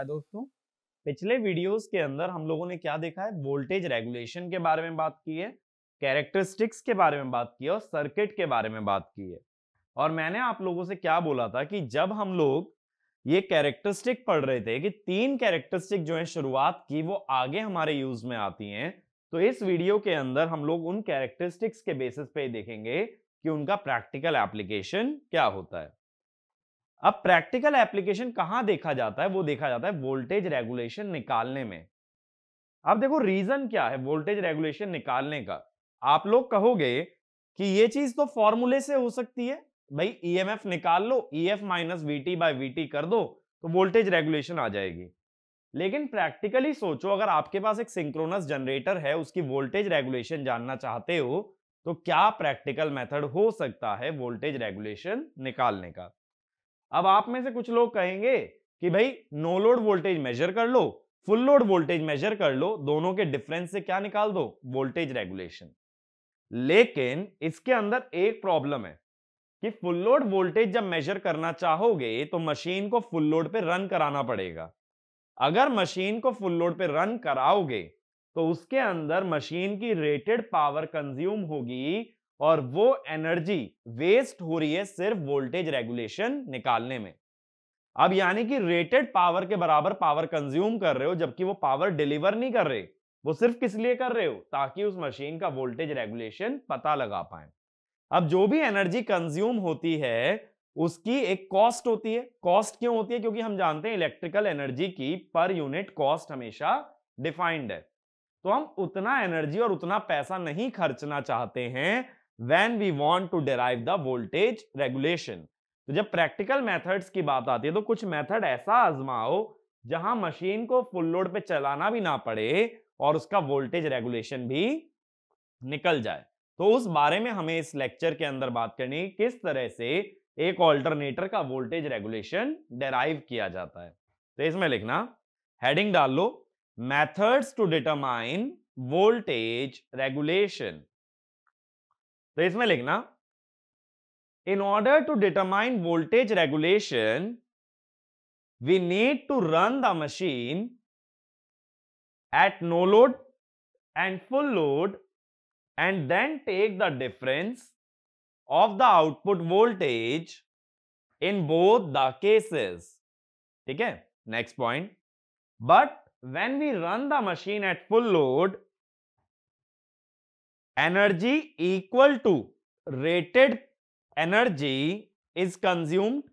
हाय दोस्तों पिछले वीडियोस के अंदर हम लोगों ने क्या देखा है वोल्टेज रेगुलेशन के बारे में बात की है कैरेक्टरिस्टिक्स के बारे में बात की है और सर्किट के बारे में बात की है और मैंने आप लोगों से क्या बोला था कि जब हम लोग ये कैरेक्टरिस्टिक पढ़ रहे थे कि तीन कैरेक्टरिस्टिक जो है शुरुआत की वो आगे हमारे यूज में आती है तो इस वीडियो के अंदर हम लोग उन कैरेक्टरिस्टिक्स के बेसिस पे देखेंगे कि उनका प्रैक्टिकल एप्लीकेशन क्या होता है अब प्रैक्टिकल एप्लीकेशन कहां देखा जाता है वो देखा जाता है वोल्टेज रेगुलेशन निकालने में अब देखो रीजन क्या है वोल्टेज रेगुलेशन निकालने का आप लोग कहोगे कि ये चीज तो फॉर्मूले से हो सकती है भाई ईएमएफ e निकाल लो E F minus V T by V T कर दो तो वोल्टेज रेगुलेशन आ जाएगी लेकिन प्रैक्टिकली सोचो अगर आपके पास एक सिंक्रोनस जनरेटर है उसकी वोल्टेज रेगुलेशन जानना चाहते हो तो क्या प्रैक्टिकल मेथड हो सकता है वोल्टेज रेगुलेशन निकालने का अब आप में से कुछ लोग कहेंगे कि भाई नो लोड वोल्टेज मेजर कर लो फुल लोड वोल्टेज मेजर कर लो दोनों के डिफरेंस से क्या निकाल दो वोल्टेज रेगुलेशन लेकिन इसके अंदर एक प्रॉब्लम है कि फुल लोड वोल्टेज जब मेजर करना चाहोगे तो मशीन को फुल लोड पे रन कराना पड़ेगा अगर मशीन को फुल लोड पे रन कराओगे तो उसके अंदर मशीन की रेटेड पावर कंज्यूम होगी और वो एनर्जी वेस्ट हो रही है सिर्फ वोल्टेज रेगुलेशन निकालने में अब यानी कि रेटेड पावर के बराबर पावर कंज्यूम कर रहे हो जबकि वो पावर डिलीवर नहीं कर रहे वो सिर्फ किस लिए कर रहे हो ताकि उस मशीन का वोल्टेज रेगुलेशन पता लगा पाए अब जो भी एनर्जी कंज्यूम होती है उसकी एक कॉस्ट होती है कॉस्ट क्यों होती है क्योंकि हम जानते हैं इलेक्ट्रिकल एनर्जी की पर यूनिट कॉस्ट हमेशा डिफाइंड है तो हम उतना एनर्जी और उतना पैसा नहीं खर्चना चाहते हैं when we want to derive the voltage regulation तो जब प्रैक्टिकल मेथड्स की बात आती है तो कुछ मेथड ऐसा आजमाओ जहां मशीन को फुल लोड पे चलाना भी ना पड़े और उसका वोल्टेज रेगुलेशन भी निकल जाए तो उस बारे में हमें इस लेक्चर के अंदर बात करनी किस तरह से एक ऑल्टरनेटर का वोल्टेज रेगुलेशन डेराइव किया जाता है तो इसमें लिखना हेडिंग डाल लो methods to determine voltage regulation तो इसमें लिखना in order to determine voltage regulation we need to run the machine at no load and full load and then take the difference of the output voltage in both the cases ठीक है next point but when we run the machine at full load energy equal to rated energy is consumed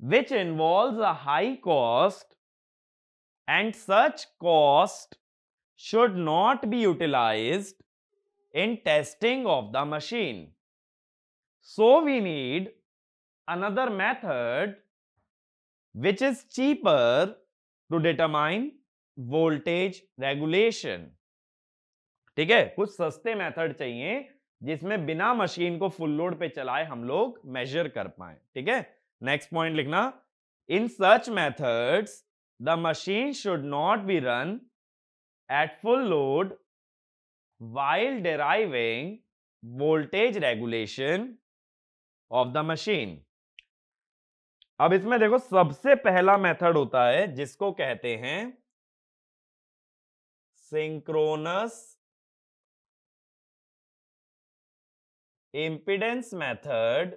which involves a high cost and such cost should not be utilized in testing of the machine. So we need another method which is cheaper to determine voltage regulation. ठीक है कुछ सस्ते method चाहिए जिसमें बिना machine को full load पे चलाए हम लोग मेजर कर पाए ठीक है नेक्स्ट पॉइंट लिखना in such methods the machine should not be run at full load while deriving voltage regulation of the machine अब इसमें देखो सबसे पहला मेथड होता है जिसको कहते हैं सिंक्रोनस इंपिडेंस मेथड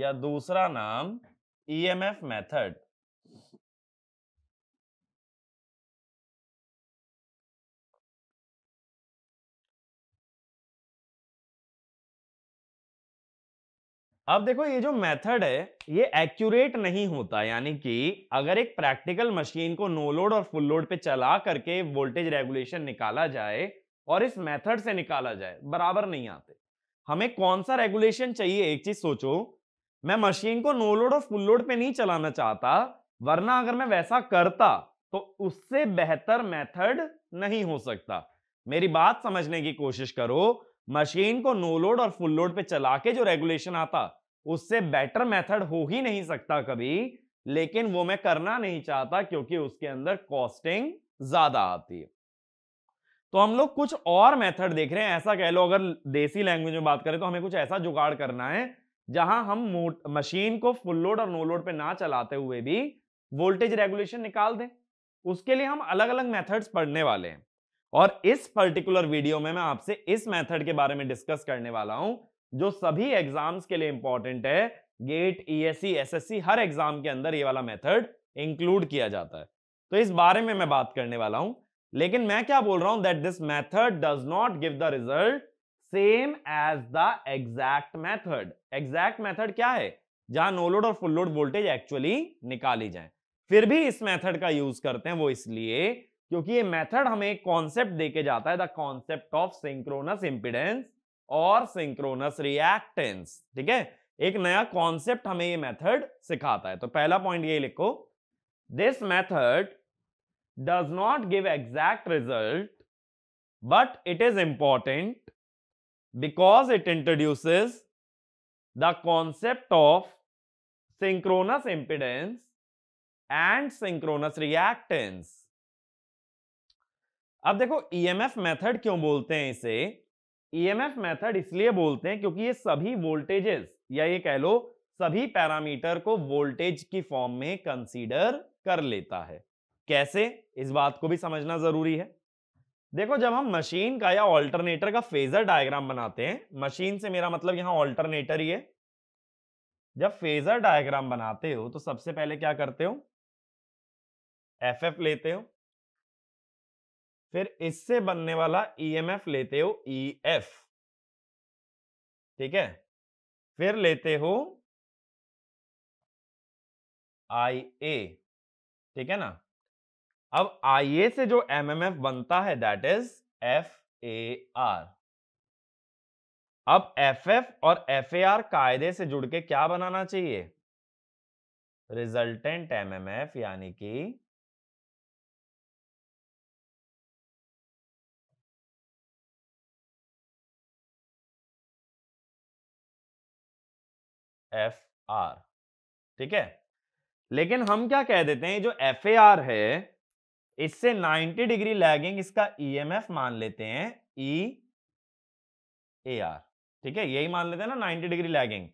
या दूसरा नाम ईएमएफ e मेथड अब देखो ये जो मेथड है ये एक्यूरेट नहीं होता यानी कि अगर एक प्रैक्टिकल मशीन को नो लोड और फुल लोड पे चला करके वोल्टेज रेगुलेशन निकाला जाए और इस मेथड से निकाला जाए बराबर नहीं आते हमें कौन सा रेगुलेशन चाहिए एक चीज सोचो मैं मशीन को नो लोड और फुल लोड पे नहीं चलाना चाहता वरना अगर मैं वैसा करता तो उससे बेहतर मेथड नहीं हो सकता मेरी बात समझने की कोशिश करो मशीन को नो लोड और फुल लोड पे चला के जो रेगुलेशन आता उससे बेटर मेथड हो ही नहीं सकता कभी लेकिन वो मैं करना नहीं चाहता क्योंकि उसके अंदर कॉस्टिंग ज्यादा आती है तो हम लोग कुछ और मेथड देख रहे हैं ऐसा कह लो अगर देसी लैंग्वेज में बात करें तो हमें कुछ ऐसा जुगाड़ करना है जहां हम मशीन को फुल लोड और नो लोड पे ना चलाते हुए भी वोल्टेज रेगुलेशन निकाल दें उसके लिए हम अलग अलग मेथड्स पढ़ने वाले हैं और इस पर्टिकुलर वीडियो में मैं आपसे इस मेथड के बारे में डिस्कस करने वाला हूं जो सभी एग्जाम्स के लिए इंपॉर्टेंट है गेट ई एस हर एग्जाम के अंदर ये वाला मेथड इंक्लूड किया जाता है तो इस बारे में मैं बात करने वाला हूं लेकिन मैं क्या बोल रहा हूं that this method does not give the result same as the exact method exact method क्या है जहां नोलोड और फुल लोड वोल्टेज एक्चुअली निकाली जाए फिर भी इस मेथड का यूज करते हैं वो इसलिए क्योंकि ये मेथड हमें कॉन्सेप्ट देके जाता है the concept of synchronous impedance और सिंक्रोनस रिएक्टेंस ठीक है एक नया कॉन्सेप्ट हमें ये मेथड सिखाता है तो पहला पॉइंट ये लिखो this method does not give exact result but it is important because it introduces the concept of synchronous impedance and synchronous reactance अब देखो एफ e मेथड क्यों बोलते हैं इसे एफ e मेथड इसलिए बोलते हैं क्योंकि ये सभी वोल्टेजेस या ये कह लो सभी पैरामीटर को वोल्टेज की फॉर्म में कंसीडर कर लेता है कैसे इस बात को भी समझना जरूरी है देखो जब हम मशीन का या ऑल्टरनेटर का फेजर डायग्राम बनाते हैं मशीन से मेरा मतलब यहां ऑल्टरनेटर ही है जब फेजर डायग्राम बनाते हो तो सबसे पहले क्या करते हो एफ एफ लेते हो फिर इससे बनने वाला ईएमएफ e लेते हो ई e एफ ठीक है फिर लेते हो आई ए ठीक है ना अब आई ए से जो एम एम एफ बनता है that is F A R अब एफ एफ और एफ ए आर कायदे से जुड़ के क्या बनाना चाहिए रिजल्टेंट एम एम एफ यानी कि एफ आर ठीक है लेकिन हम क्या कह देते हैं जो एफ ए आर है इससे 90 डिग्री लैगिंग इसका ई एम एफ मान लेते हैं ई ए आर ठीक है यही मान लेते हैं ना 90 डिग्री लैगिंग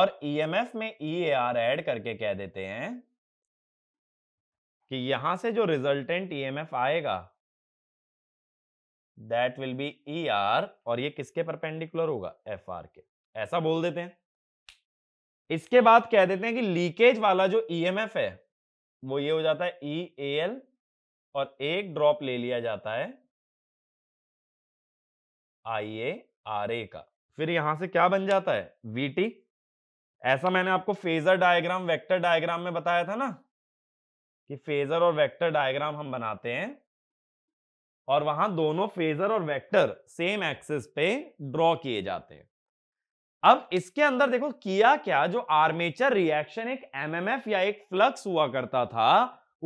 और ई एम एफ में ई ए आर एड करके कह देते हैं कि यहां से जो रिजल्टेंट ई एम एफ आएगा that will be E R और ये किसके परपेंडिकुलर होगा एफ आर के ऐसा बोल देते हैं इसके बाद कह देते हैं कि लीकेज वाला जो ई e है वो ये हो जाता है ई ए एल और एक ड्रॉप ले लिया जाता है आई ए आर ए का फिर यहां से क्या बन जाता है वी टी ऐसा मैंने आपको फेजर डायग्राम वेक्टर डायग्राम में बताया था ना कि फेजर और वेक्टर डायग्राम हम बनाते हैं और वहां दोनों फेजर और वेक्टर सेम एक्सिस पे ड्रॉ किए जाते हैं अब इसके अंदर देखो किया क्या जो आर्मेचर रिएक्शन एक एमएमएफ या एक फ्लक्स हुआ करता था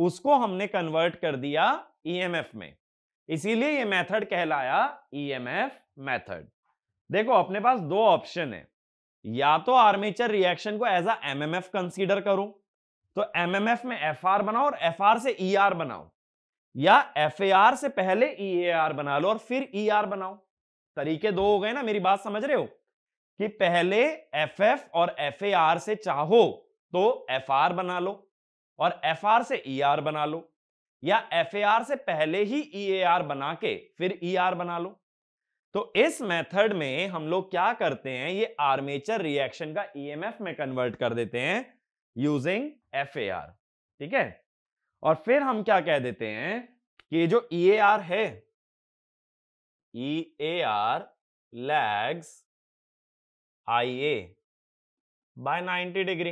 उसको हमने कन्वर्ट कर दिया ईएमएफ e में इसीलिए ये मेथड कहलाया ईएमएफ e मेथड देखो अपने पास दो ऑप्शन है या तो आर्मेचर रिएक्शन को एज अ एमएमएफ कंसीडर करो तो एमएमएफ में एफआर बनाओ और एफआर से ईआर e बनाओ या एफएआर से पहले ईएआर बना लो और फिर ईआर बनाओ तरीके दो हो गए ना मेरी बात समझ रहे हो कि पहले एफ एफ और एफ ए आर से चाहो तो एफ आर बना लो और एफ आर से ई e आर बना लो या एफ ए आर से पहले ही ई ए आर बना के फिर ई e आर बना लो तो इस मेथड में हम लोग क्या करते हैं ये आर्मेचर रिएक्शन का ई एम एफ में कन्वर्ट कर देते हैं यूजिंग एफ ए आर ठीक है और फिर हम क्या कह देते हैं कि जो ई ए आर है E A R lags I A by ninety degree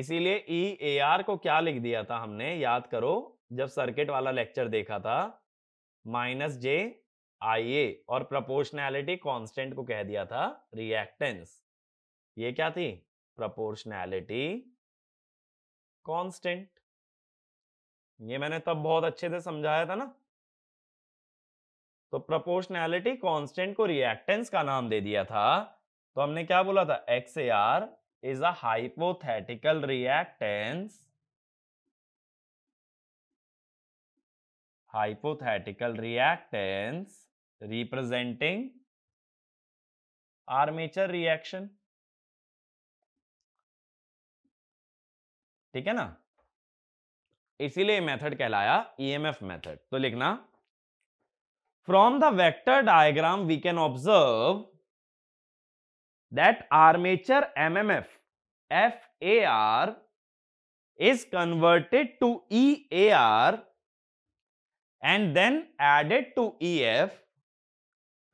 इसीलिए ई ए आर को क्या लिख दिया था हमने याद करो जब सर्किट वाला लेक्चर देखा था माइनस जे आई ए और प्रपोर्शनैलिटी कांस्टेंट को कह दिया था रिएक्टेंस ये क्या थी प्रपोर्शनैलिटी कांस्टेंट ये मैंने तब बहुत अच्छे से समझाया था ना तो प्रपोर्शनैलिटी कांस्टेंट को रिएक्टेंस का नाम दे दिया था तो हमने क्या बोला था X A R is hypothetical reactance hypothetical reactance representing armature reaction ठीक है ना इसीलिए मेथड कहलाया ईएमएफ e मेथड तो लिखना From the vector diagram, we can observe that armature MMF, FAR, is converted to EAR and then added to EF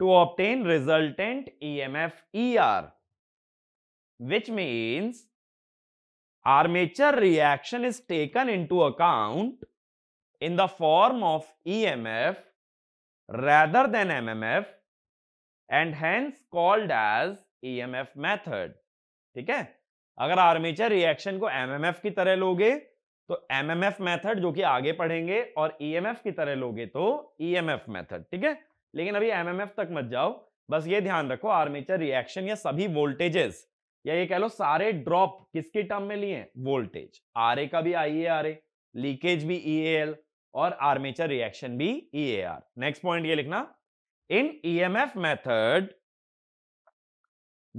to obtain resultant EMF ER, which means armature reaction is taken into account in the form of EMF rather than MMF and hence called as EMF method. ठीक है अगर armature reaction को MMF की तरह लोगे तो MMF method जो कि आगे पढ़ेंगे और एफ e की तरह लोगे तो एफ e मेथड ठीक है लेकिन अभी एमएमएफ तक मत जाओ बस ये ध्यान रखो आर्मेचर रिएक्शन या सभी वोल्टेजेस या ये कह लो सारे ड्रॉप किसके टर्म में लिए वोल्टेज आर का भी आई ए आर ए लीकेज भी ई e एल और आर्मेचर रिएक्शन भी ई नेक्स्ट पॉइंट ये लिखना in E M F method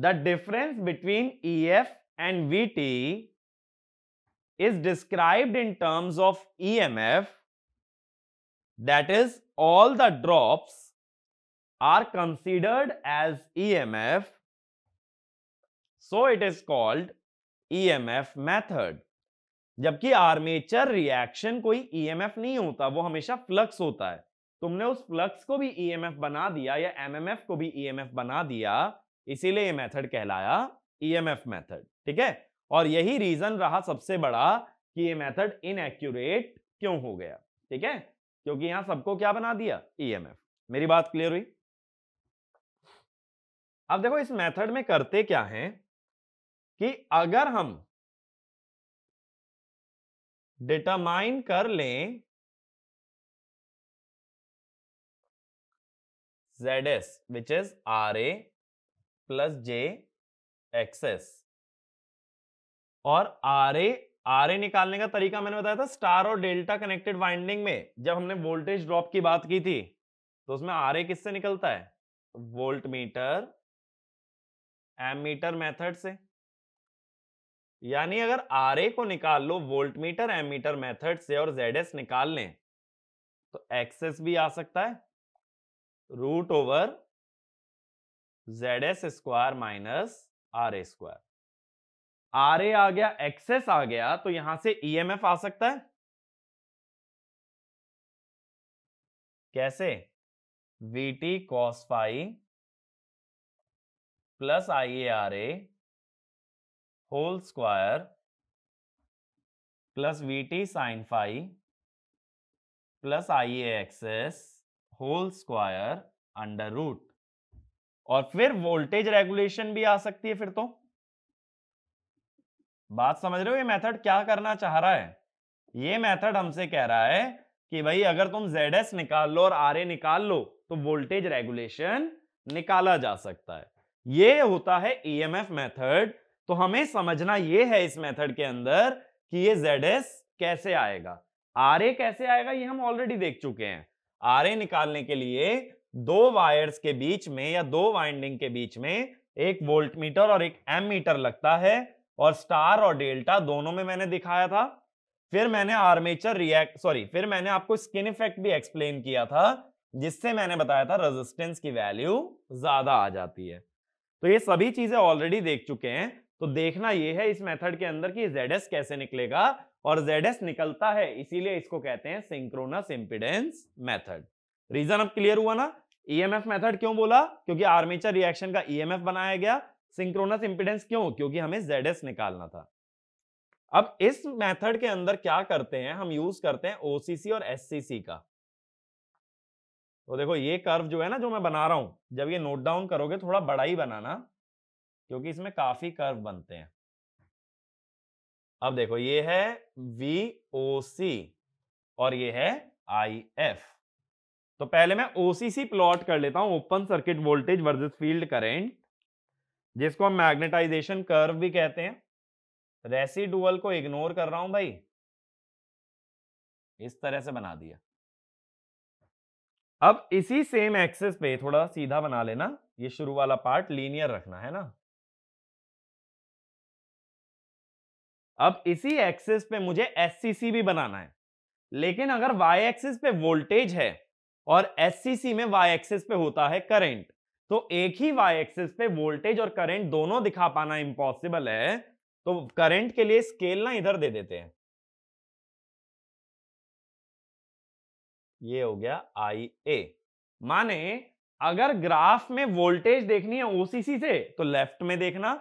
the difference between E F and V T is described in terms of E M F that is all the drop are considered as E M F so it is called E M F method जबकि armature reaction कोई EMF e नहीं होता वो हमेशा flux होता है तुमने उस फ्लक्स को भी ईएमएफ e बना दिया या एमएमएफ को भी ईएमएफ e बना दिया इसीलिए ये मेथड कहलाया ईएमएफ मेथड ठीक है और यही रीजन रहा सबसे बड़ा कि ये मेथड इनएक्यूरेट क्यों हो गया ठीक है क्योंकि यहां सबको क्या बना दिया ईएमएफ मेरी बात क्लियर हुई अब देखो इस मेथड में करते क्या है कि अगर हम डिटरमाइन कर लें Z S which is R A plus J XS और आर ए आर ए निकालने का तरीका मैंने बताया था स्टार और डेल्टा कनेक्टेड वाइंडिंग में जब हमने वोल्टेज ड्रॉप की बात की थी तो उसमें आर ए किससे निकलता है volt meter ammeter method से यानी अगर आर ए को निकाल लो वोल्ट मीटर एमीटर मेथड से और जेड एस निकाल लें तो एक्सेस भी आ सकता है root over Z S square minus R A square R A आ गया एक्सेस आ गया तो यहां से ई एम एफ आ सकता है कैसे V T cos phi plus I A R A whole square plus V T sine phi plus I XS whole square under root और फिर वोल्टेज रेगुलेशन भी आ सकती है फिर तो बात समझ रहे हो ये मेथड क्या करना चाह रहा है ये मेथड हमसे कह रहा है कि भाई अगर तुम जेड एस निकाल लो और आर ए निकाल लो तो वोल्टेज रेगुलेशन निकाला जा सकता है ये होता है ई एम एफ मेथड तो हमें समझना यह है इस मेथड के अंदर कि ये जेड कैसे आएगा आर ए कैसे आएगा ये हम ऑलरेडी देख चुके हैं आर ए निकालने के लिए दो वायर्स के बीच में या दो वाइंडिंग के बीच में एक वोल्ट मीटर और एक एम मीटर लगता है और स्टार और डेल्टा दोनों में मैंने दिखाया था फिर मैंने आर्मेचर रिएक्ट सॉरी फिर मैंने आपको स्किन इफेक्ट भी एक्सप्लेन किया था जिससे मैंने बताया था रेजिस्टेंस की वैल्यू ज्यादा आ जाती है तो ये सभी चीजें ऑलरेडी देख चुके हैं तो देखना यह है इस मेथड के अंदर कि ZS कैसे निकलेगा और ZS निकलता है इसीलिए इसको कहते हैं सिंक्रोनस इंपिडेंस मेथड रीजन अब क्लियर हुआ ना ईएमएफ e मेथड क्यों बोला क्योंकि आर्मेचर रिएक्शन का ईएमएफ e बनाया गया सिंक्रोनस इंपिडेंस क्यों क्योंकि हमें ZS निकालना था अब इस मेथड के अंदर क्या करते हैं हम यूज करते हैं ओसीसी और एससीसी का तो देखो ये कर्व जो है ना जो मैं बना रहा हूं जब ये नोट डाउन करोगे थोड़ा बड़ा ही बनाना क्योंकि इसमें काफी कर्व बनते हैं अब देखो ये है वी ओ सी और ये है आई एफ तो पहले मैं ओसीसी प्लॉट कर लेता हूं open circuit voltage versus field current जिसको हम मैग्नेटाइजेशन कर्व भी कहते हैं रेसिडुअल को इग्नोर कर रहा हूं भाई इस तरह से बना दिया अब इसी सेम एक्सेस पे थोड़ा सीधा बना लेना ये शुरू वाला पार्ट लीनियर रखना है ना अब इसी एक्सिस पे मुझे एस भी बनाना है लेकिन अगर वाई एक्सिस पे वोल्टेज है और एस में वाई एक्सिस पे होता है करंट तो एक ही वाई एक्सिस पे वोल्टेज और करंट दोनों दिखा पाना इम्पॉसिबल है तो करंट के लिए स्केल ना इधर दे देते हैं ये हो गया आई ए माने अगर ग्राफ में वोल्टेज देखनी है ओसीसी से तो लेफ्ट में देखना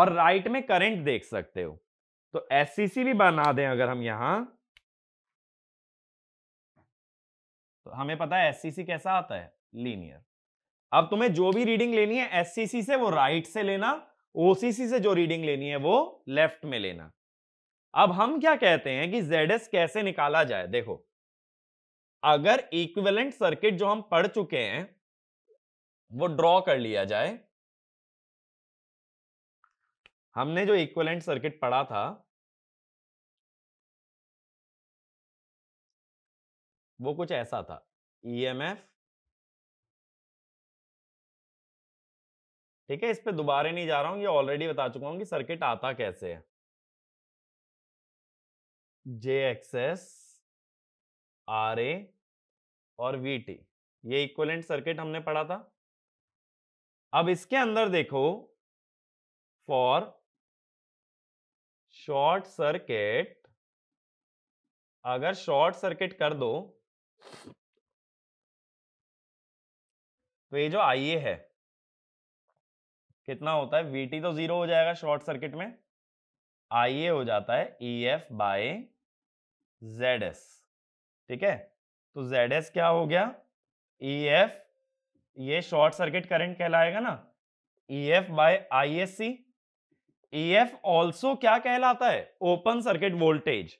और राइट में करंट देख सकते हो तो एस e भी बना दें अगर हम यहां तो हमें पता है एस e कैसा आता है लीनियर अब तुम्हें जो भी रीडिंग लेनी है एस e से वो राइट से लेना ओसीसी से जो रीडिंग लेनी है वो लेफ्ट में लेना अब हम क्या कहते हैं कि जेड कैसे निकाला जाए देखो अगर इक्विवेलेंट सर्किट जो हम पढ़ चुके हैं वो ड्रॉ कर लिया जाए हमने जो इक्वलेंट सर्किट पढ़ा था वो कुछ ऐसा था एफ e ठीक है इस पर दोबारे नहीं जा रहा हूं ये ऑलरेडी बता चुका हूं कि सर्किट आता कैसे है जे एस आर ए और वी टी ये इक्वलेंट सर्किट हमने पढ़ा था अब इसके अंदर देखो फॉर शॉर्ट सर्किट अगर शॉर्ट सर्किट कर दो तो ये जो आई ए है कितना होता है टी तो जीरो हो जाएगा शॉर्ट सर्किट में आई ए हो जाता है E F by Z S ठीक है तो जेड एस क्या हो गया ई e एफ ये शॉर्ट सर्किट करंट कहलाएगा ना E F by I S C F e also क्या कहलाता है ओपन सर्किट वोल्टेज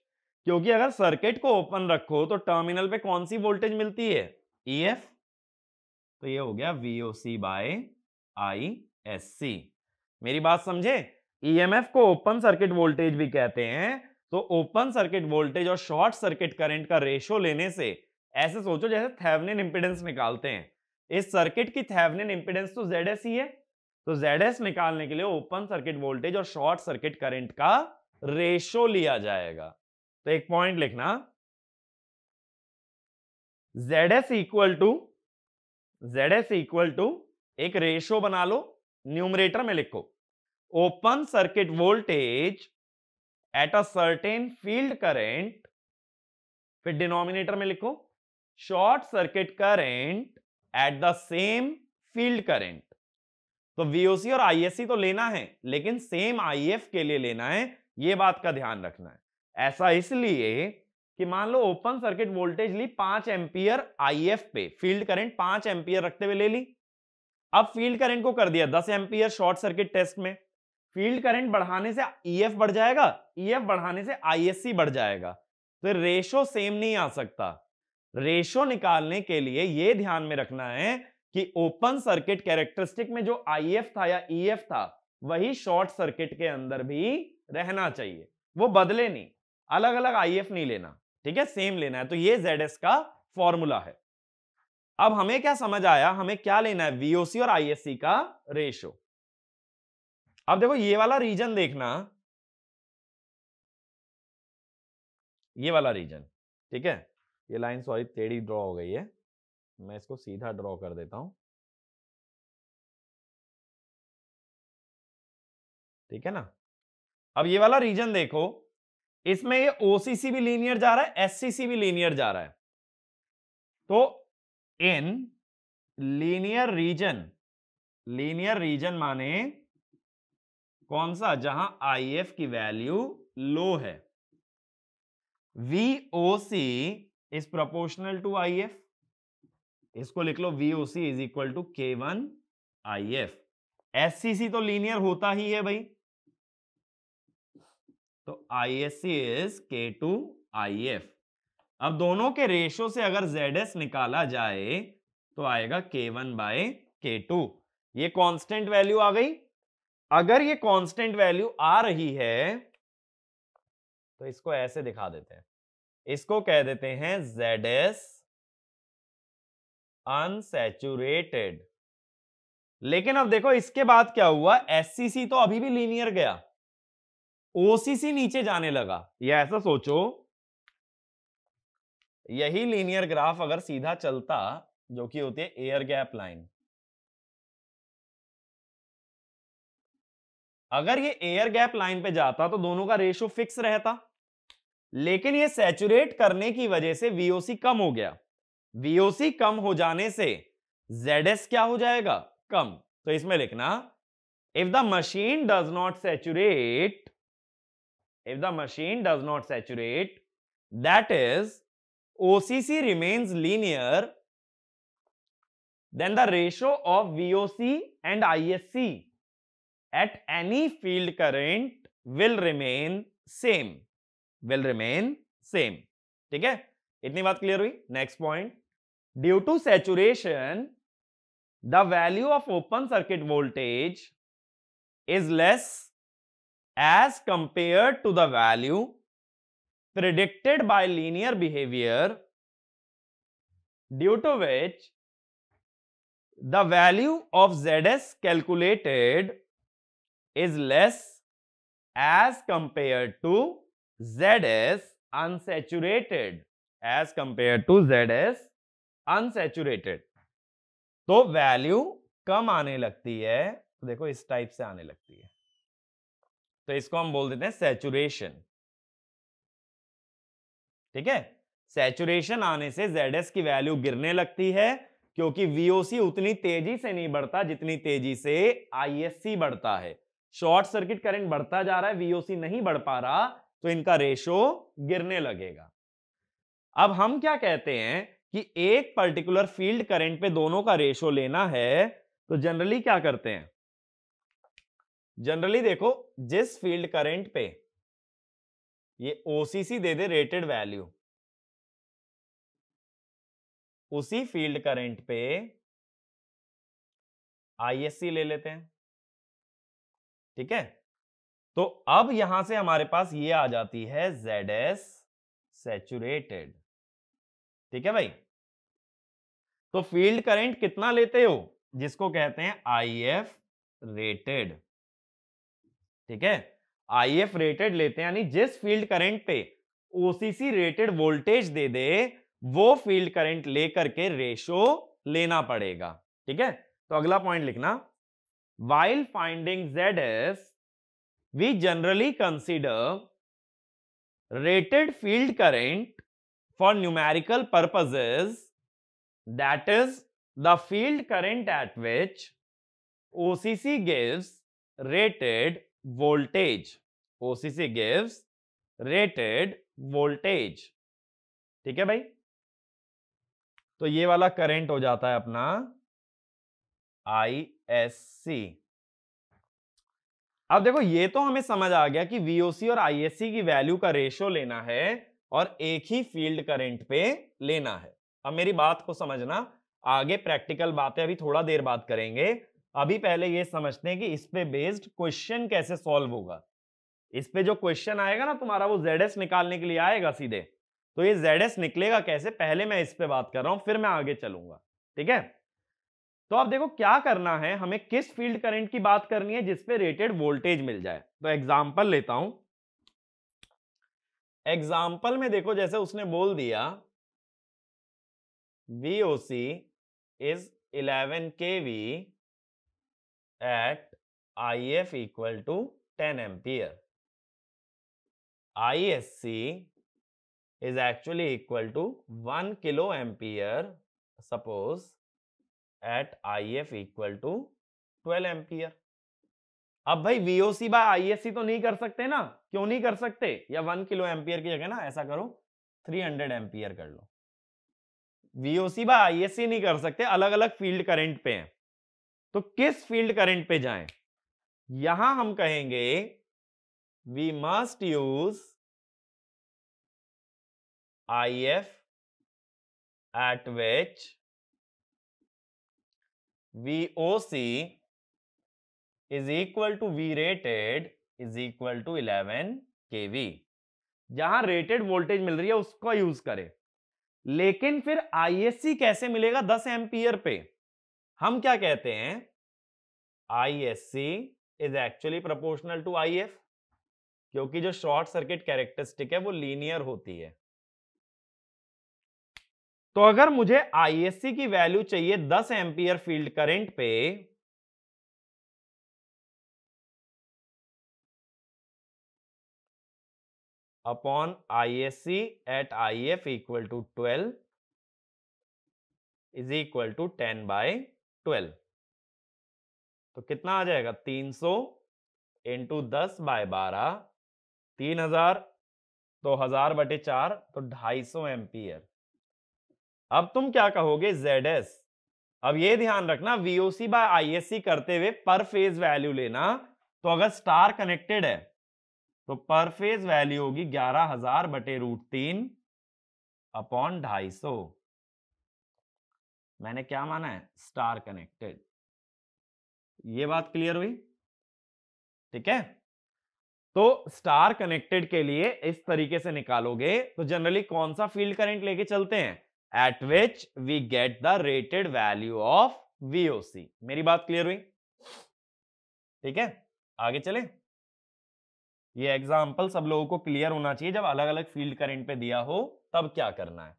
क्योंकि अगर सर्किट को ओपन रखो तो टर्मिनल पे कौन सी वोल्टेज मिलती है ई e एफ तो ये हो गया सी बाय आई एस सी मेरी बात समझे एफ e को ओपन सर्किट वोल्टेज भी कहते हैं तो ओपन सर्किट वोल्टेज और शॉर्ट सर्किट करंट का रेशो लेने से ऐसे सोचो जैसे थैवनिन इंपेडेंस निकालते हैं इस सर्किट की थैवनिन इंपेडेंस तो जेड एस ही है तो जेड एस निकालने के लिए ओपन सर्किट वोल्टेज और शॉर्ट सर्किट करंट का रेशो लिया जाएगा तो एक पॉइंट लिखना Z S equal to Z S equal to एक रेशो बना लो न्यूमरेटर में लिखो open circuit voltage at a certain field current फिर डिनोमिनेटर में लिखो short circuit current at the same field current तो वीओसी और आईएससी तो लेना है लेकिन सेम आईएफ के लिए लेना है ये बात का ध्यान रखना है ऐसा इसलिए कि मान लो ओपन सर्किट वोल्टेज ली पांच एम्पियर आईएफ पे फील्ड करंट पांच एम्पियर रखते हुए ले ली अब फील्ड करंट को कर दिया दस एम्पियर शॉर्ट सर्किट टेस्ट में फील्ड करंट बढ़ाने से ईएफ e बढ़ जाएगा ईएफ e बढ़ाने से आईएससी बढ़ जाएगा तो रेशो सेम नहीं आ सकता रेशो निकालने के लिए यह ध्यान में रखना है कि ओपन सर्किट कैरेक्टरिस्टिक में जो आई था या ई e था वही शॉर्ट सर्किट के अंदर भी रहना चाहिए वो बदले नहीं अलग अलग आई नहीं लेना ठीक है सेम लेना है तो ये जेड का फॉर्मूला है अब हमें क्या समझ आया हमें क्या लेना है वीओसी और आईएससी का रेशो अब देखो ये वाला रीजन देखना ये वाला रीजन ठीक है ये लाइन सॉरी टेढ़ी ड्रॉ हो गई है मैं इसको सीधा ड्रॉ कर देता हूं ठीक है ना अब ये वाला रीजन देखो इसमें ये ओसीसी भी लीनियर जा रहा है एससीसी भी लीनियर जा रहा है तो in linear region linear region माने कौन सा जहां आईएफ की वैल्यू लो है VOC is proportional to IF इसको लिख लो V O C is equal to K one I F S C C तो लीनियर होता ही है भाई तो I S C is K two I F अब दोनों के रेशो से अगर जेड एस निकाला जाए तो आएगा K one by K two ये कांस्टेंट वैल्यू आ गई अगर ये कांस्टेंट वैल्यू आ रही है तो इसको ऐसे दिखा देते हैं इसको कह देते हैं जेड एस अनसेचुरेटेड लेकिन अब देखो इसके बाद क्या हुआ एससीसी तो अभी भी लीनियर गया ओसीसी नीचे जाने लगा या ऐसा सोचो यही लीनियर ग्राफ अगर सीधा चलता जो कि होती है एयर गैप लाइन अगर ये एयर गैप लाइन पे जाता तो दोनों का रेशो फिक्स रहता लेकिन ये सैचुरेट करने की वजह से वीओसी कम हो गया वीओसी कम हो जाने से जेड एस क्या हो जाएगा कम तो इसमें लिखना if the machine does not saturate if the machine does not saturate that is OCC remains linear then the ratio of VOC and ISC at any field current will remain same will remain same ठीक है इतनी बात clear हुई next point Due to saturation, the value of open circuit voltage is less as compared to the value predicted by linear behavior due to which the value of Zs calculated is less as compared to Zs unsaturated as compared to Zs unsaturated तो value कम आने लगती है तो देखो इस type से आने लगती है तो इसको हम बोल देते हैं सेचुरेशन ठीक है सेचुरेशन आने से जेड की वैल्यू गिरने लगती है क्योंकि वीओसी उतनी तेजी से नहीं बढ़ता जितनी तेजी से आईएससी बढ़ता है शॉर्ट सर्किट करंट बढ़ता जा रहा है वीओसी नहीं बढ़ पा रहा तो इनका रेशो गिरने लगेगा अब हम क्या कहते हैं कि एक पर्टिकुलर फील्ड करंट पे दोनों का रेशो लेना है तो जनरली क्या करते हैं जनरली देखो जिस फील्ड करंट पे ये ओसीसी दे दे रेटेड वैल्यू उसी फील्ड करंट पे आईएससी ले लेते हैं ठीक है तो अब यहां से हमारे पास ये आ जाती है जेड एस सेचुरेटेड ठीक है भाई तो फील्ड करंट कितना लेते हो जिसको कहते हैं आई एफ रेटेड ठीक है आई एफ रेटेड लेते हैं यानी जिस फील्ड करंट पे ओसीसी रेटेड वोल्टेज दे दे वो फील्ड करंट लेकर के रेशो लेना पड़ेगा ठीक है तो अगला पॉइंट लिखना while finding Z S we generally consider rated field current for numerical purposes that is the field current at which OCC gives rated voltage. OCC gives rated voltage. ठीक है भाई तो ये वाला करंट हो जाता है अपना आई एस सी अब देखो ये तो हमें समझ आ गया कि वीओसी और आईएससी की वैल्यू का रेशियो लेना है और एक ही फील्ड करंट पे लेना है अब मेरी बात को समझना आगे प्रैक्टिकल बातें अभी थोड़ा देर बात करेंगे अभी पहले ये समझते हैं कि इस पे बेस्ड क्वेश्चन कैसे सॉल्व होगा इस पे जो क्वेश्चन आएगा ना तुम्हारा वो जेड निकालने के लिए आएगा सीधे तो ये जेड निकलेगा कैसे पहले मैं इस पे बात कर रहा हूं फिर मैं आगे चलूंगा ठीक है तो आप देखो क्या करना है हमें किस फील्ड करंट की बात करनी है जिसपे रेटेड वोल्टेज मिल जाए तो एग्जाम्पल लेता हूं एग्जाम्पल में देखो जैसे उसने बोल दिया VOC is 11 kV at IF equal to 10 ampere. ISC is actually equal to 1 kilo ampere suppose at IF equal to 12 ampere. अब भाई VOC बाय आईएससी तो नहीं कर सकते ना क्यों नहीं कर सकते या 1 किलो एम्पियर की जगह ना ऐसा करो 300 एम्पियर कर लो वीओसी बा आईएससी नहीं कर सकते अलग अलग फील्ड करंट पे हैं तो किस फील्ड करंट पे जाएं यहां हम कहेंगे we must use I F which VOC is equal to V rated is equal to to 11 kV जहां रेटेड वोल्टेज मिल रही है उसको यूज करें लेकिन फिर आईएससी कैसे मिलेगा दस एम्पियर पे हम क्या कहते हैं ISC is actually proportional to F क्योंकि जो शॉर्ट सर्किट कैरेक्टरिस्टिक है वो लीनियर होती है तो अगर मुझे आईएससी की वैल्यू चाहिए 10 एम्पियर फील्ड करंट पे upon I S C at I F equal to twelve is equal to ten by twelve तो कितना आ जाएगा तीन सौ इंटू दस बाय बारह तीन हजार तो हजार बटे चार तो ढाई सौ एम्पियर अब तुम क्या कहोगे जेड एस अब ये ध्यान रखना वीओसी बाय सी करते हुए पर फेज वैल्यू लेना तो अगर स्टार कनेक्टेड है तो पर फेज वैल्यू होगी ग्यारह हजार बटे रूट तीन अपॉन ढाई सौ मैंने क्या माना है स्टार कनेक्टेड ये बात क्लियर हुई ठीक है तो स्टार कनेक्टेड के लिए इस तरीके से निकालोगे तो जनरली कौन सा फील्ड करंट लेके चलते हैं at which we get the rated value of VOC मेरी बात क्लियर हुई ठीक है आगे चले ये एग्जाम्पल सब लोगों को क्लियर होना चाहिए जब अलग अलग फील्ड करेंट पे दिया हो तब क्या करना है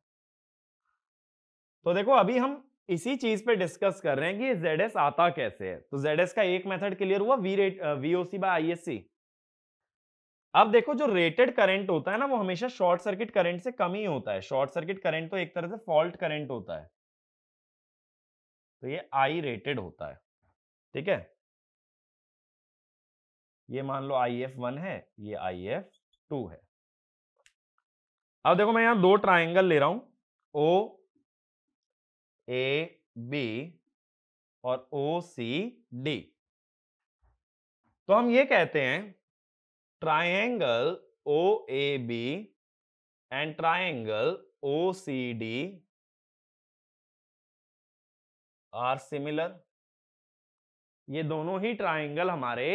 तो देखो अभी हम इसी चीज पे डिस्कस कर रहे हैं कि जेड एस आता कैसे है तो जेड एस का एक मेथड क्लियर हुआ V rate VOC by ISC अब देखो जो रेटेड करंट होता है ना वो हमेशा शॉर्ट सर्किट करंट से कम ही होता है शॉर्ट सर्किट करंट तो एक तरह से फॉल्ट करंट होता है तो ये आई रेटेड होता है ठीक है ये मान लो आई एफ वन है ये आई एफ टू है अब देखो मैं यहां दो ट्राइंगल ले रहा हूं ओ ए बी और ओ सी डी तो हम ये कहते हैं triangle O A B and triangle O C D are similar ये दोनों ही ट्राइंगल हमारे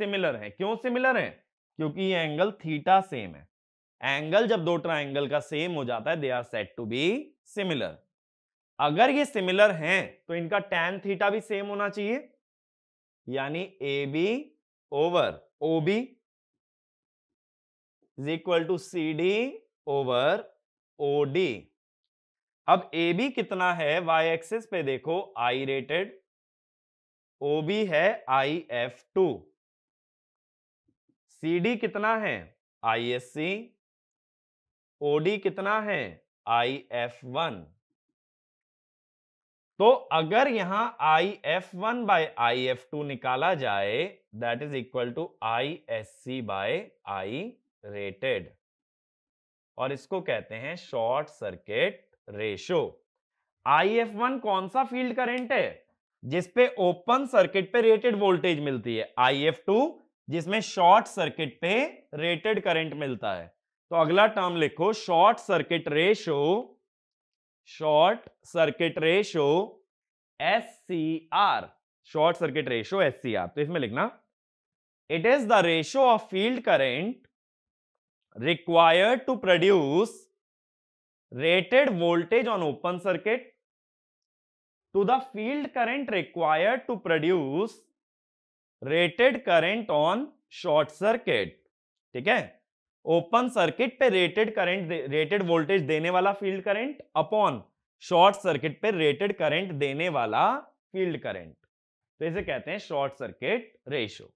सिमिलर है क्यों सिमिलर है क्योंकि ये एंगल थीटा सेम है एंगल जब दो ट्राइंगल का सेम हो जाता है they are set to be similar अगर ये सिमिलर हैं तो इनका टेन थीटा भी सेम होना चाहिए यानी A B over O B is equal to C D over O D अब ए बी कितना है वाई एक्सिस पे देखो आई रेटेड ओ बी है आई एफ टू सी कितना है आई एस सी ओडी कितना है आई एफ वन तो अगर यहां I F one by I F two निकाला जाए that is equal to I S C by I rated और इसको कहते हैं short circuit ratio I F one कौन सा फील्ड करंट है जिसपे ओपन सर्किट पे रेटेड वोल्टेज मिलती है आई एफ टू जिसमें शॉर्ट सर्किट पे रेटेड करंट मिलता है तो अगला टर्म लिखो short circuit ratio short circuit ratio S C are short circuit ratio S C R तो इसमें लिखना it is the ratio of field current required to produce rated voltage on open circuit to the field current required to produce rated current on short circuit ठीक है open circuit पे rated current rated voltage देने वाला field current upon short circuit पे rated current देने वाला field current तो इसे कहते हैं शॉर्ट सर्किट रेशियो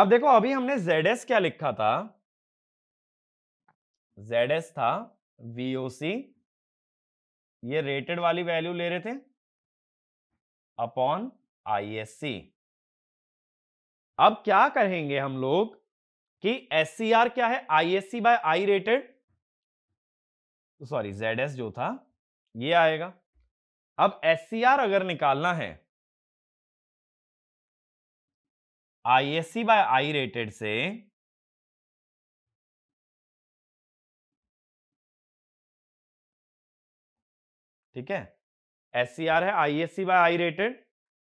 अब देखो अभी हमने जेड एस क्या लिखा था जेड एस था वीओसी ये रेटेड वाली वैल्यू ले रहे थे अपॉन आई अब क्या कहेंगे हम लोग कि एस क्या है I S C by I rated sorry Z S जो था ये आएगा अब एस अगर निकालना है आईएससी बाय आई रेटेड से ठीक है एस है आईएससी बाय आई रेटेड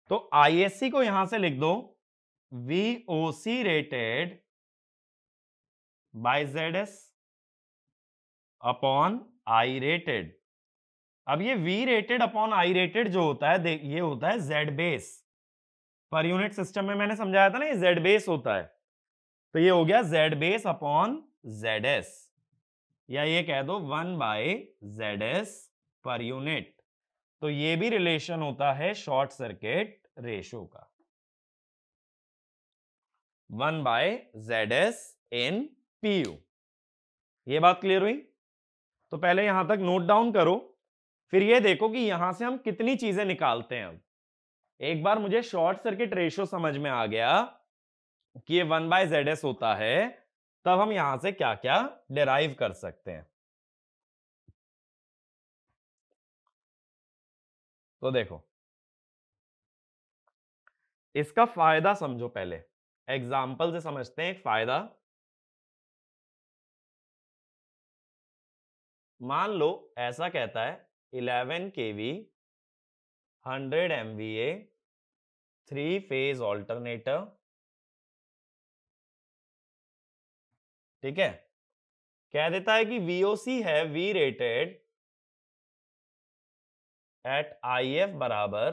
तो आईएससी को यहां से लिख दो VOC rated by Z S upon I rated अब ये V rated upon I rated जो होता है ये होता है Z base per unit system में मैंने समझाया था ना ये जेड बेस होता है तो ये हो गया Z base upon Z S या ये कह दो one by Z S per unit तो ये भी रिलेशन होता है शॉर्ट सर्किट रेशो का one by Z S in P U ये बात क्लियर हुई तो पहले यहां तक नोट डाउन करो फिर ये देखो कि यहां से हम कितनी चीजें निकालते हैं अब एक बार मुझे शॉर्ट सर्किट रेशो समझ में आ गया कि ये वन बाय जेड एस होता है तब हम यहां से क्या क्या डिराइव कर सकते हैं तो देखो इसका फायदा समझो पहले एग्जाम्पल से समझते हैं फायदा मान लो ऐसा कहता है 11 K V hundred M V A three phase alternator ठीक है कह देता है कि वीओसी है V rated at I F बराबर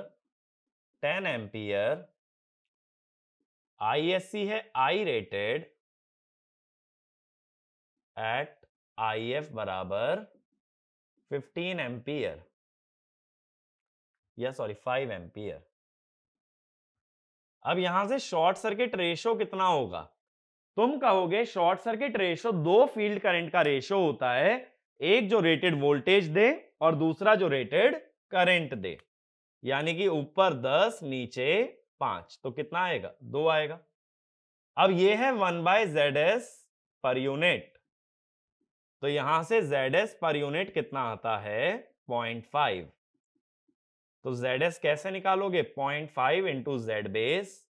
टेन एम्पियर सी है I rated at I F बराबर फिफ्टीन एम्पियर या सॉरी फाइव एम्पियर अब यहां से शॉर्ट सर्किट रेशो कितना होगा तुम कहोगे शॉर्ट सर्किट रेशो दो फील्ड करंट का रेशो होता है एक जो रेटेड वोल्टेज दे और दूसरा जो रेटेड करेंट दे यानी कि ऊपर दस नीचे पांच तो कितना आएगा दो आएगा अब ये है one by Z S per unit तो यहां से जेड एस पर यूनिट कितना आता है पॉइंट फाइव तो जेड एस कैसे निकालोगे point five into Z base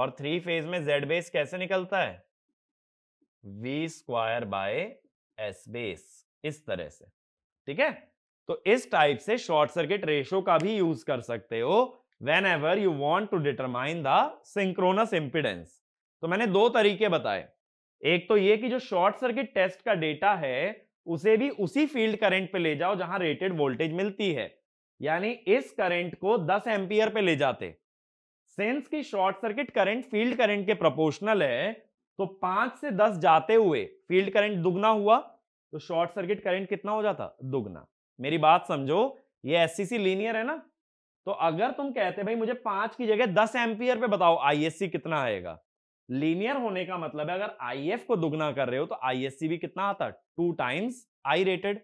और थ्री फेज में जेड बेस कैसे निकलता है V square by S base इस तरह से ठीक है तो इस टाइप से शॉर्ट सर्किट रेशो का भी यूज कर सकते हो whenever you want to determine the synchronous impedance तो मैंने दो तरीके बताए एक तो ये कि जो शॉर्ट सर्किट टेस्ट का डेटा है उसे भी उसी फील्ड करंट पे ले जाओ जहां रेटेड वोल्टेज मिलती है यानी इस करंट को 10 एम्पियर पे ले जाते सेंस की short circuit current field current के प्रोपोर्शनल है तो 5 से 10 जाते हुए फील्ड करंट दुगना हुआ तो शॉर्ट सर्किट करंट कितना हो जाता दुगना मेरी बात समझो ये सी लीनियर है ना तो अगर तुम कहते भाई मुझे पांच की जगह दस एम्पियर पे बताओ आई कितना आएगा लीनियर होने का मतलब है अगर आई को दुगना कर रहे हो तो आई भी कितना आता टू टाइम्स आई रेटेड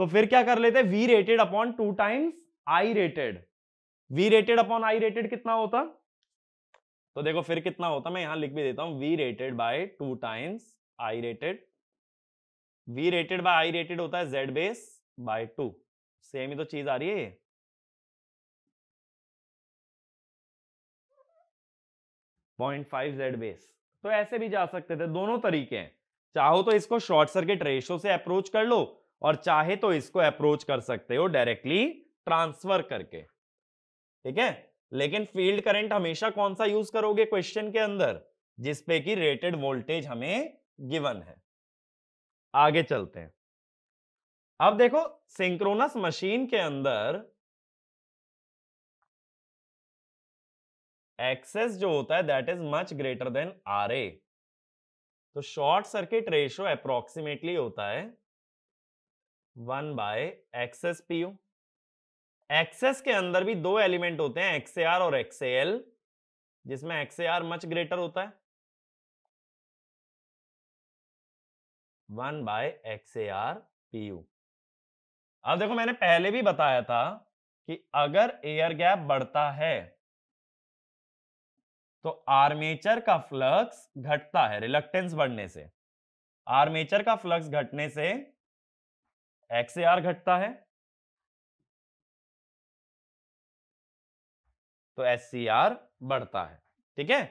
तो फिर क्या कर लेते V rated upon two times I rated V rated upon I rated कितना होता तो देखो फिर कितना होता मैं यहां लिख भी देता हूं V rated by two times I rated V rated by I rated होता है Z base by two same ही तो चीज आ रही है पॉइंट फाइव जेड बेस तो ऐसे भी जा सकते थे दोनों तरीके हैं चाहो तो इसको शॉर्ट सर्किट रेशो से अप्रोच कर लो और चाहे तो इसको अप्रोच कर सकते हो डायरेक्टली ट्रांसफर करके ठीक है लेकिन फील्ड करंट हमेशा कौन सा यूज करोगे क्वेश्चन के अंदर जिसपे की रेटेड वोल्टेज हमें गिवन है आगे चलते हैं अब देखो सिंक्रोनस मशीन के अंदर एक्सेस जो होता है that is much greater than R A तो शॉर्ट सर्किट रेशियो अप्रोक्सीमेटली होता है one by XS PO XS के अंदर भी दो एलिमेंट होते हैं एक्सएआर और एक्सएल जिसमें एक्सएआर मच ग्रेटर होता है one by X A R P U अब देखो मैंने पहले भी बताया था कि अगर एयर गैप बढ़ता है तो आर्मेचर का फ्लक्स घटता है रिलक्टेंस बढ़ने से आर्मेचर का फ्लक्स घटने से एक्स आर घटता है तो एस सी आर बढ़ता है ठीक है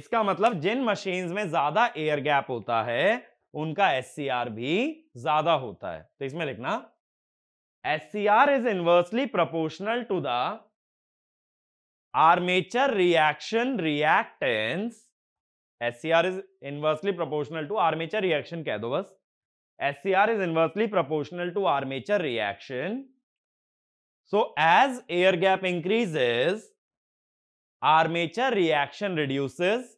इसका मतलब जिन मशीन्स में ज्यादा एयर गैप होता है उनका एस भी ज्यादा होता है तो इसमें लिखना S C R is inversely proportional to the armature reaction reactance S is inversely proportional to armature reaction कह दो बस S is inversely proportional to armature reaction so as air gap increases armature reaction reduces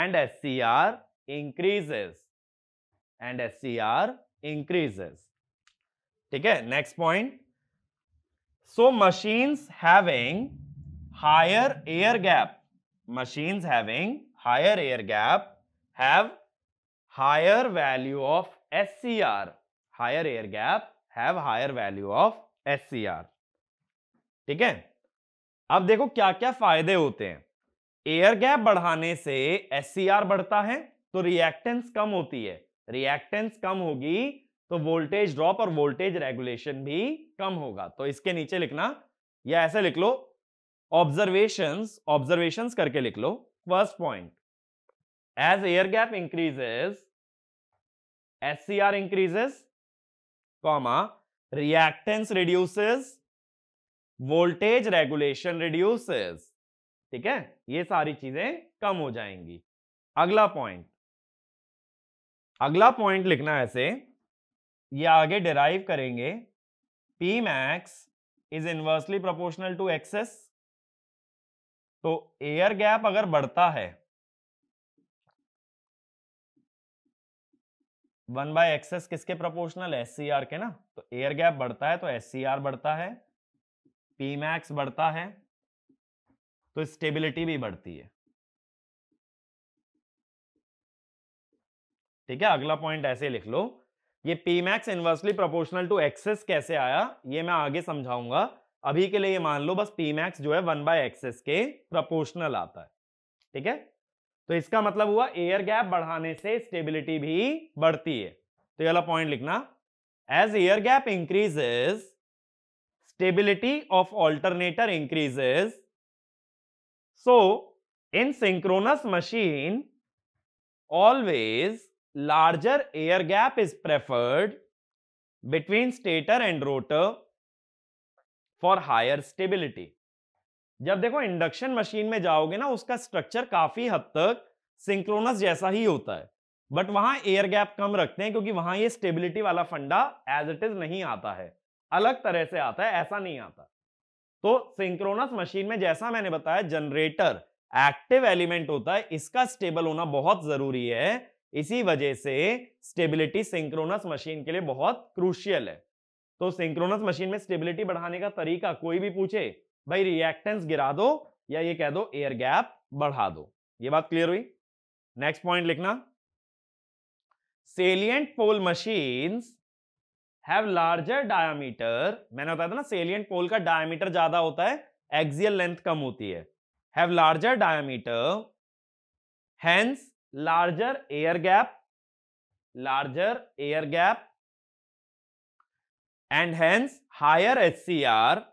and S C R increases and S C R increases ठीक है next point so machines having higher air gap machines having higher air gap have higher value of S C R higher air gap have higher value of S C R ठीक है अब देखो क्या क्या फायदे होते हैं एयर गैप बढ़ाने से एस सी आर बढ़ता है तो रिएक्टेंस कम होती है रिएक्टेंस कम होगी तो वोल्टेज ड्रॉप और वोल्टेज रेगुलेशन भी कम होगा तो इसके नीचे लिखना या ऐसे लिख लो ऑब्जर्वेशन ऑब्जर्वेशन करके लिख लो first point as air gap increases S C R increases comma reactance reduces voltage regulation reduces ठीक है ये सारी चीजें कम हो जाएंगी अगला पॉइंट अगला पॉइंट लिखना है ऐसे ये आगे डिराइव करेंगे P max is inversely proportional to XS तो एयर गैप अगर बढ़ता है वन बाय एक्सेस किसके प्रोपोर्शनल एस सी आर के ना तो एयर गैप बढ़ता है तो एस सी आर बढ़ता है पी मैक्स बढ़ता है तो स्टेबिलिटी भी बढ़ती है ठीक है अगला पॉइंट ऐसे लिख लो ये P max inversely proportional to XS कैसे आया ये मैं आगे समझाऊंगा अभी के लिए ये मान लो बस पी मैक्स जो है वन बाय एक्सेस के प्रोपोर्शनल आता है ठीक है तो इसका मतलब हुआ एयर गैप बढ़ाने से स्टेबिलिटी भी बढ़ती है तो ये वाला पॉइंट लिखना as air gap increases stability of alternator increases so in synchronous machine always larger air gap is preferred between stator and rotor for higher stability. जब देखो इंडक्शन मशीन में जाओगे ना उसका स्ट्रक्चर काफी हद तक सिंक्रोनस जैसा ही होता है बट वहां एयर गैप कम रखते हैं क्योंकि वहां ये स्टेबिलिटी वाला फंडा एज इट इज नहीं आता है अलग तरह से आता है ऐसा नहीं आता तो सिंक्रोनस मशीन में जैसा मैंने बताया जनरेटर एक्टिव एलिमेंट होता है इसका स्टेबल होना बहुत जरूरी है इसी वजह से स्टेबिलिटी सिंक्रोनस मशीन के लिए बहुत क्रूशियल है तो सिंक्रोनस मशीन में स्टेबिलिटी बढ़ाने का तरीका कोई भी पूछे भाई रिएक्टेंस गिरा दो या ये कह दो एयर गैप बढ़ा दो ये बात क्लियर हुई नेक्स्ट पॉइंट लिखना salient pole machine have larger diameter मैंने बताया था ना सेलियंट पोल का डायामीटर ज्यादा होता है एक्सियल लेंथ कम होती है have larger diameter hence larger air gap larger air gap and hence higher HCR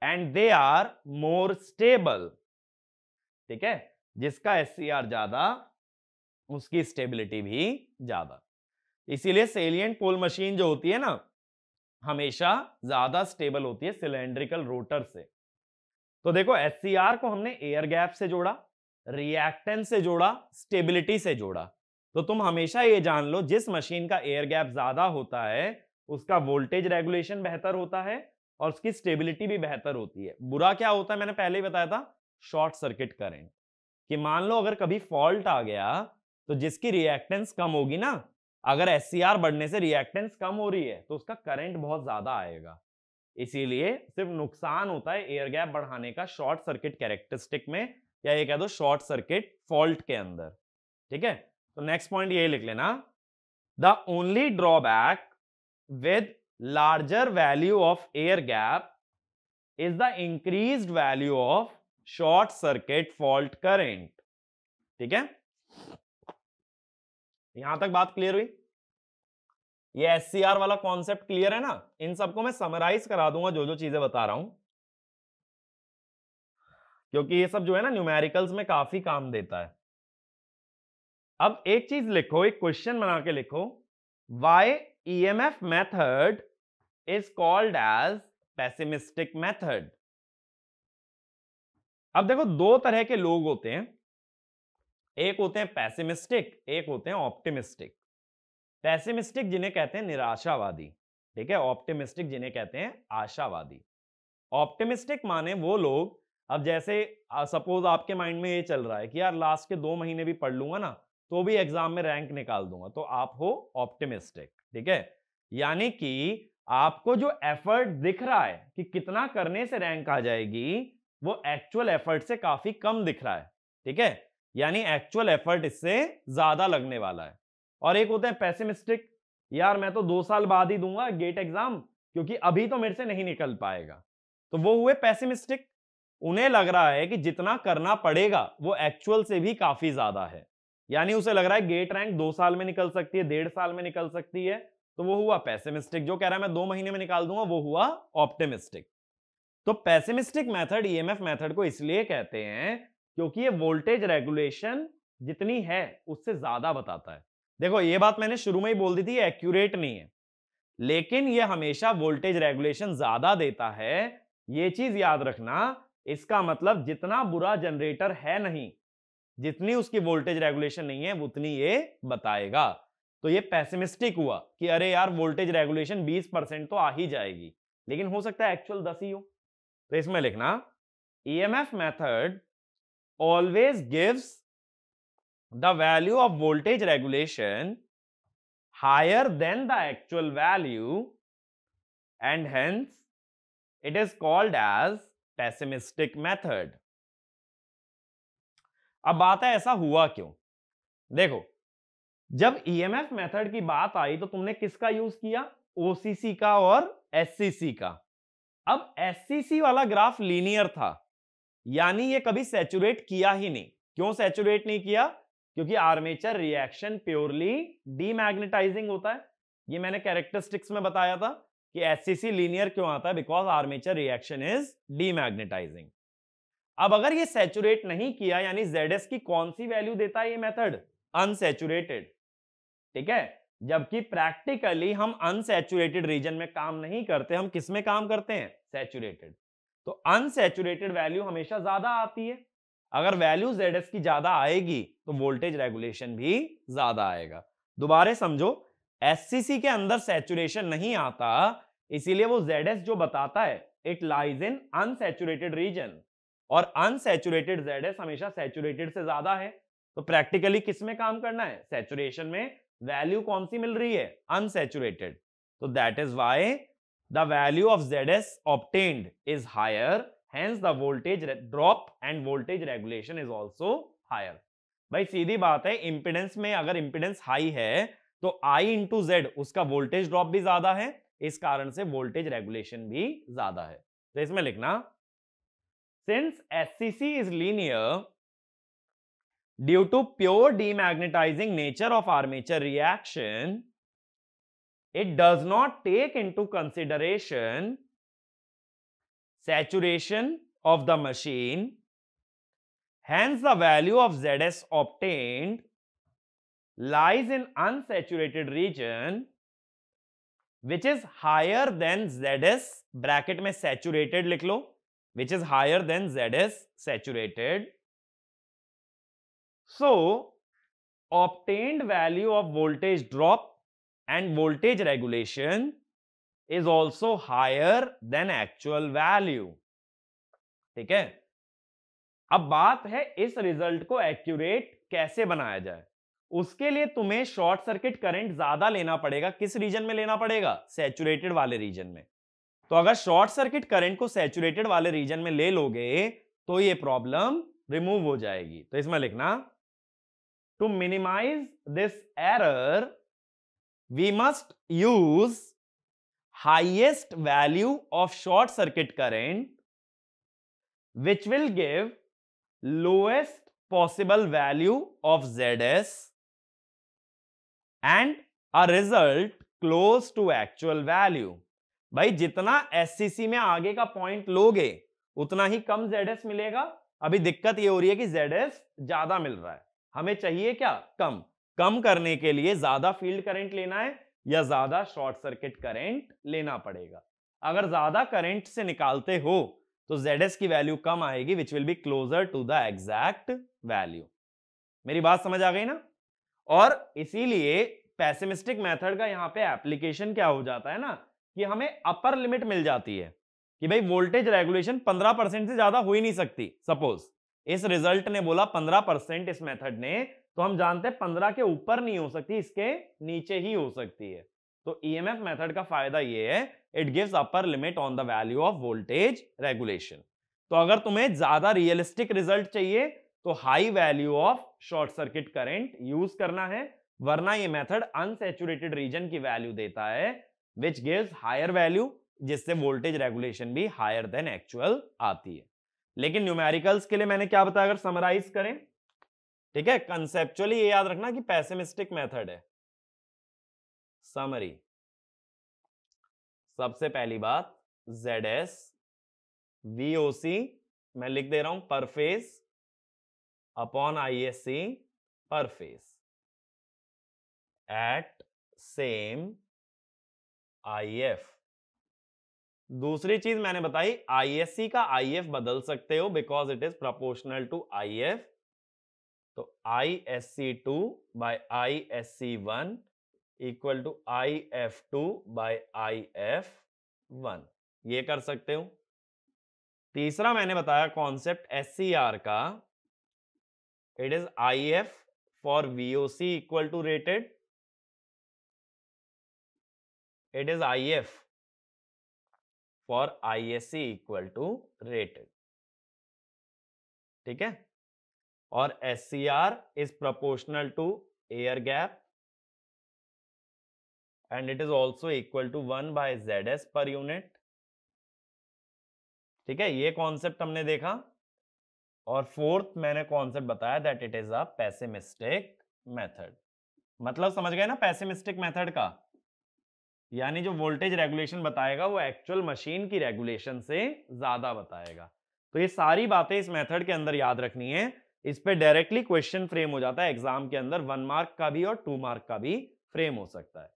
and they are more stable ठीक है जिसका आर ज्यादा उसकी स्टेबिलिटी भी ज्यादा इसीलिए सेलियंट पोल मशीन जो होती है ना हमेशा ज्यादा स्टेबल होती है सिलेंड्रिकल रोटर से तो देखो एस को हमने एयर गैप से जोड़ा रिएक्टेंस से जोड़ा स्टेबिलिटी से जोड़ा तो तुम हमेशा ये जान लो जिस मशीन का एयर गैप ज्यादा होता है उसका वोल्टेज रेगुलेशन बेहतर होता है और उसकी स्टेबिलिटी भी बेहतर होती है बुरा क्या होता है मैंने पहले ही बताया था शॉर्ट सर्किट करेंट कि मान लो अगर कभी फॉल्ट आ गया तो जिसकी रिएक्टेंस कम होगी ना अगर एस बढ़ने से रिएक्टेंस कम हो रही है तो उसका करंट बहुत ज्यादा आएगा इसीलिए सिर्फ नुकसान होता है एयर गैप बढ़ाने का शॉर्ट सर्किट कैरेक्टरिस्टिक में या ये कह दो शॉर्ट सर्किट फॉल्ट के अंदर ठीक है तो नेक्स्ट पॉइंट ये लिख लेना the only drawback with larger value of air gap is the increase value of short circuit fault current ठीक है यहां तक बात क्लियर हुई ये एस वाला कॉन्सेप्ट क्लियर है ना इन सबको मैं समराइज करा दूंगा जो जो चीजें बता रहा हूं क्योंकि ये सब जो है ना न्यूमेरिकल्स में काफी काम देता है अब एक चीज लिखो एक क्वेश्चन बना के लिखो why E M F method is called as pessimistic method अब देखो दो तरह के लोग होते हैं एक होते हैं पैसिमिस्टिक एक होते हैं ऑप्टिमिस्टिक पैसिमिस्टिक जिन्हें कहते हैं निराशावादी ठीक है ऑप्टिमिस्टिक जिन्हें कहते हैं आशावादी ऑप्टिमिस्टिक माने वो लोग अब जैसे सपोज आपके माइंड में ये चल रहा है कि यार लास्ट के दो महीने भी पढ़ लूंगा ना तो भी एग्जाम में रैंक निकाल दूंगा तो आप हो ऑप्टिमिस्टिक ठीक है यानी कि आपको जो एफर्ट दिख रहा है कि कितना करने से रैंक आ जाएगी वो एक्चुअल एफर्ट से काफी कम दिख रहा है ठीक है यानी एक्चुअल एफर्ट इससे ज्यादा लगने वाला है और एक होते हैं पैसेमिस्टिक यार मैं तो दो साल बाद ही दूंगा गेट एग्जाम क्योंकि अभी तो मेरे से नहीं निकल पाएगा तो वो हुए पैसिमिस्टिक उन्हें लग रहा है कि जितना करना पड़ेगा वो एक्चुअल से भी काफी ज्यादा है यानी उसे लग रहा है गेट रैंक दो साल में निकल सकती है डेढ़ साल में निकल सकती है तो वो हुआ पैसेमिस्टिक जो कह रहा है मैं दो महीने में निकाल दूंगा वो हुआ ऑप्टेमिस्टिक तो पैसेमिस्टिक मैथड ईएमएफ मेथड को इसलिए कहते हैं क्योंकि ये वोल्टेज रेगुलेशन जितनी है उससे ज्यादा बताता है देखो ये बात मैंने शुरू में ही बोल दी थी एक्यूरेट नहीं है लेकिन ये हमेशा वोल्टेज रेगुलेशन ज्यादा देता है ये चीज याद रखना इसका मतलब जितना बुरा जनरेटर है नहीं जितनी उसकी वोल्टेज रेगुलेशन नहीं है उतनी ये बताएगा तो ये पैसिमिस्टिक हुआ कि अरे यार वोल्टेज रेगुलेशन 20 परसेंट तो आ ही जाएगी लेकिन हो सकता है एक्चुअल 10 ही हो तो इसमें लिखना E M F method always gives the value of voltage regulation higher than the actual value and hence it is called as pessimistic method अब बात है ऐसा हुआ क्यों देखो जब ईएमएफ e मेथड की बात आई तो तुमने किसका यूज किया ओसीसी का और एससीसी का अब एससीसी वाला ग्राफ लीनियर था यानी ये कभी सेचुरेट किया ही नहीं क्यों सेचुरेट नहीं किया क्योंकि आर्मेचर रिएक्शन प्योरली डीमैग्नेटाइजिंग होता है ये मैंने कैरेक्टरिस्टिक्स में बताया था कि एससीसी लीनियर क्यों आता है because armature reaction is demagnetising अब अगर ये सेचुरेट नहीं किया यानी जेड की कौन सी वैल्यू देता है ये मेथड अनसेचुरेटेड ठीक है जबकि प्रैक्टिकली हम अनसेचुरेटेड रीजन में काम नहीं करते हम किस में काम करते हैं सेचुरेटेड तो अनसेचुरेटेड वैल्यू हमेशा ज्यादा आती है अगर वैल्यू जेड की ज्यादा आएगी तो वोल्टेज रेगुलेशन भी ज्यादा आएगा दोबारे समझो एस के अंदर सेचुरेशन नहीं आता इसीलिए वो जेड जो बताता है it lies in unsaturated region और अनसेचुरेटेड जेड हमेशा सेचुरेटेड से ज्यादा है तो प्रैक्टिकली किस में काम करना है सेचुरेशन में वैल्यू कौन सी मिल रही है अनसेचुरेटेड तो that is why the value of Z S obtained is higher hence the voltage drop and voltage regulation is also higher भाई सीधी बात है इंपिडेंस में अगर इंपिडेंस हाई है तो I इंटू जेड उसका वोल्टेज ड्रॉप भी ज्यादा है इस कारण से वोल्टेज रेगुलेशन भी ज्यादा है तो इसमें लिखना since SCC is linear due to pure demagnetising nature of armature reaction it does not take into consideration saturation of the machine hence the value of Z S obtained lies in unsaturated region which is higher than ZS bracket में saturated लिख लो which is higher than ZS saturated. So obtained value of voltage drop and voltage regulation is also higher than actual value. ठीक है अब बात है इस result को accurate कैसे बनाया जाए उसके लिए तुम्हें शॉर्ट सर्किट करंट ज्यादा लेना पड़ेगा किस रीजन में लेना पड़ेगा सैचुरेटेड वाले रीजन में तो अगर शॉर्ट सर्किट करंट को सैचुरेटेड वाले रीजन में ले लोगे तो ये प्रॉब्लम रिमूव हो जाएगी तो इसमें लिखना to minimise this error we must use value of short circuit current which which will give lowest possible value of ZS and a result close to actual value भाई जितना एस में आगे का पॉइंट लोगे उतना ही कम जेड मिलेगा अभी दिक्कत ये हो रही है कि जेड ज्यादा मिल रहा है हमें चाहिए क्या कम कम करने के लिए ज्यादा फील्ड करंट लेना है या ज्यादा शॉर्ट सर्किट करंट लेना पड़ेगा अगर ज्यादा करंट से निकालते हो तो जेड की वैल्यू कम आएगी which will be closer to the exact value मेरी बात समझ आ गई ना और इसीलिए पैसिमिस्टिक मेथड का यहाँ पे एप्लीकेशन क्या हो जाता है ना कि हमें अपर लिमिट मिल जाती है कि भाई वोल्टेज रेगुलेशन 15 परसेंट से ज्यादा हो ही नहीं सकती सपोज इस रिजल्ट ने बोला 15 परसेंट इस मेथड ने तो हम जानते हैं 15 के ऊपर नहीं हो सकती इसके नीचे ही हो सकती है तो ईएमएफ e मेथड का फायदा यह है it gives upper limit on the value of voltage regulation तो अगर तुम्हें ज्यादा रियलिस्टिक रिजल्ट चाहिए तो high value of short circuit current use करना है वरना ये मेथड अनसेचुरेटेड रीजन की वैल्यू देता है विच गिव्स हायर वैल्यू जिससे वोल्टेज रेगुलेशन भी हायर देन एक्चुअल आती है लेकिन न्यूमेरिकल्स के लिए मैंने क्या बताया अगर समराइज करें ठीक है कंसेप्चुअली ये याद रखना कि पैसेमिस्टिक मेथड है समरी सबसे पहली बात जेड एस वीओसी मैं लिख दे रहा हूं per face C per face at same I F दूसरी चीज मैंने बताई सी का एफ बदल सकते हो because it is proportional to F तो C two by I S C one equal to I F two by I F one ये कर सकते हो तीसरा मैंने बताया कॉन्सेप्ट एस सी आर का it is if for voc equal to rated it is if for isc equal to rated ठीक है और S C R is proportional to air gap and it is also equal to one by Z S per unit ठीक है ये concept हमने देखा और fourth मैंने कॉन्सेप्ट बताया that it is a mistake method मतलब समझ गए ना मिस्टेक मेथड का यानी जो वोल्टेज रेगुलेशन बताएगा वो एक्चुअल मशीन की रेगुलेशन से ज्यादा बताएगा तो ये सारी बातें इस मेथड के अंदर याद रखनी है इस पे डायरेक्टली क्वेश्चन फ्रेम हो जाता है एग्जाम के अंदर वन मार्क का भी और टू मार्क का भी फ्रेम हो सकता है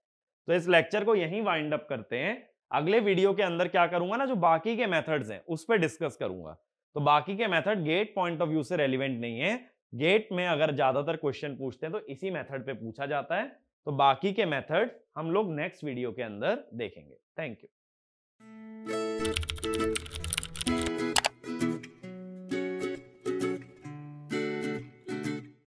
तो इस लेक्चर को यहीं वाइंड अप करते हैं अगले वीडियो के अंदर क्या करूंगा ना जो बाकी के मेथड्स हैं उस पर डिस्कस करूंगा तो बाकी के method get point of view से रेलिवेंट नहीं है गेट में अगर ज्यादातर क्वेश्चन पूछते हैं तो इसी मेथड पे पूछा जाता है तो बाकी के मेथड हम लोग नेक्स्ट वीडियो के अंदर देखेंगे थैंक यू